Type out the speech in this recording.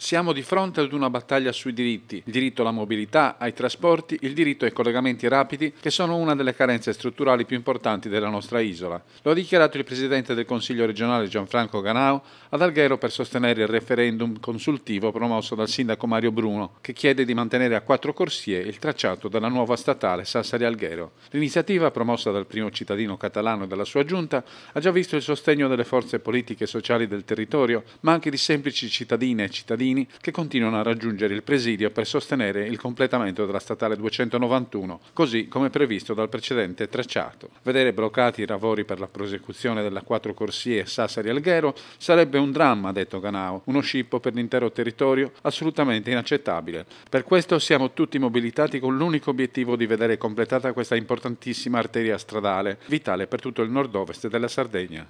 Siamo di fronte ad una battaglia sui diritti, il diritto alla mobilità, ai trasporti, il diritto ai collegamenti rapidi, che sono una delle carenze strutturali più importanti della nostra isola. Lo ha dichiarato il presidente del Consiglio regionale Gianfranco Ganao ad Alghero per sostenere il referendum consultivo promosso dal sindaco Mario Bruno, che chiede di mantenere a quattro corsie il tracciato della nuova statale Sassari Alghero. L'iniziativa, promossa dal primo cittadino catalano e dalla sua giunta, ha già visto il sostegno delle forze politiche e sociali del territorio, ma anche di semplici cittadine e cittadini cittadini che continuano a raggiungere il presidio per sostenere il completamento della statale 291, così come previsto dal precedente tracciato. Vedere bloccati i lavori per la prosecuzione della quattro corsie Sassari-Alghero sarebbe un dramma, ha detto Ganao, uno scippo per l'intero territorio assolutamente inaccettabile. Per questo siamo tutti mobilitati con l'unico obiettivo di vedere completata questa importantissima arteria stradale, vitale per tutto il nord-ovest della Sardegna.